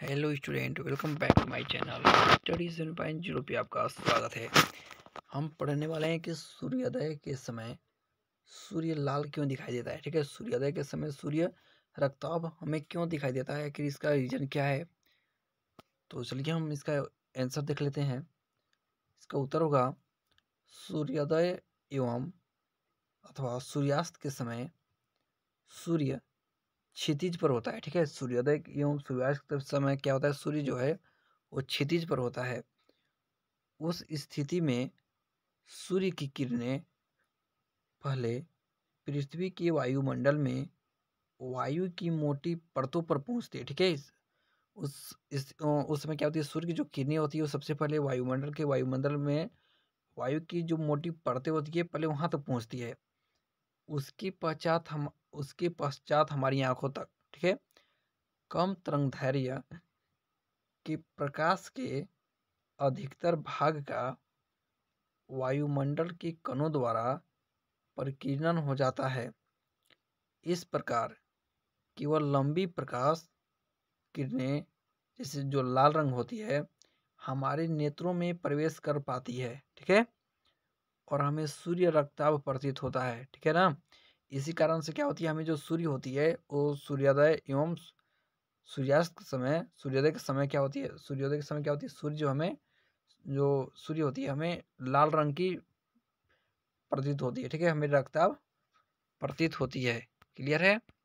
hello student welcome back to my channel studies in point zero पे आपका स्वागत है हम पढ़ने वाले हैं कि सूर्योदय के समय सूर्य लाल क्यों दिखाई देता है ठीक है सूर्योदय के समय सूर्य रक्ताब हमें क्यों दिखाई देता है कि इसका रीज़न क्या है तो चलिए हम इसका आंसर देख लेते हैं इसका उत्तर होगा सूर्योदय एवं अथवा सूर्यास्त के समय सूर्य क्षितिज पर होता है ठीक है सूर्योदय एवं सूर्यास्त समय क्या होता है सूर्य जो है वो क्षितिज पर होता है उस स्थिति में सूर्य की किरणें पहले पृथ्वी के वायुमंडल में वायु की मोटी परतों पर पहुंचती है ठीक है उस इस उस समय क्या होती है सूर्य की जो किरणें होती है वो सबसे पहले वायुमंडल के वायुमंडल में वायु की जो मोटी परतें होती है पहले वहाँ तक तो पहुँचती है उसकी पश्चात हम उसके पश्चात हमारी आंखों तक ठीक है कम तरंग धैर्य के प्रकाश के अधिकतर भाग का वायुमंडल के कणों द्वारा प्रकीर्णन हो जाता है इस प्रकार केवल लंबी प्रकाश किरणें जैसे जो लाल रंग होती है हमारे नेत्रों में प्रवेश कर पाती है ठीक है और हमें सूर्य रक्ताव प्रतीत होता है ठीक है ना इसी कारण से क्या होती है हमें जो सूर्य होती है वो सूर्योदय एवं सूर्यास्त के समय सूर्योदय के समय क्या होती है सूर्योदय के समय क्या होती है सूर्य जो हमें जो सूर्य होती है हमें लाल रंग की प्रतीत होती है ठीक है हमें अब प्रतीत होती है क्लियर है